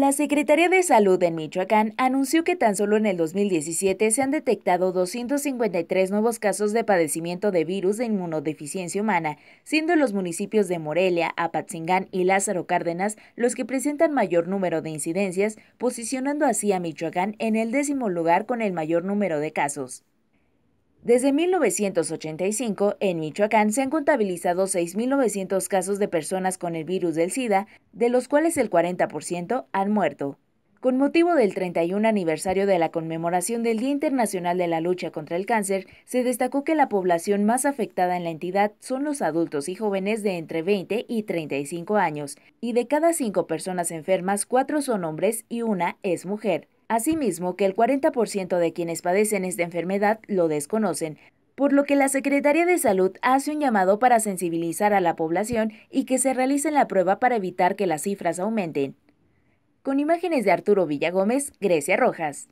La Secretaría de Salud en Michoacán anunció que tan solo en el 2017 se han detectado 253 nuevos casos de padecimiento de virus de inmunodeficiencia humana, siendo los municipios de Morelia, Apatzingán y Lázaro Cárdenas los que presentan mayor número de incidencias, posicionando así a Michoacán en el décimo lugar con el mayor número de casos. Desde 1985, en Michoacán se han contabilizado 6.900 casos de personas con el virus del SIDA, de los cuales el 40% han muerto. Con motivo del 31 aniversario de la conmemoración del Día Internacional de la Lucha contra el Cáncer, se destacó que la población más afectada en la entidad son los adultos y jóvenes de entre 20 y 35 años, y de cada cinco personas enfermas, cuatro son hombres y una es mujer. Asimismo, que el 40% de quienes padecen esta enfermedad lo desconocen, por lo que la Secretaría de Salud hace un llamado para sensibilizar a la población y que se realicen la prueba para evitar que las cifras aumenten. Con imágenes de Arturo Villagómez, Grecia Rojas.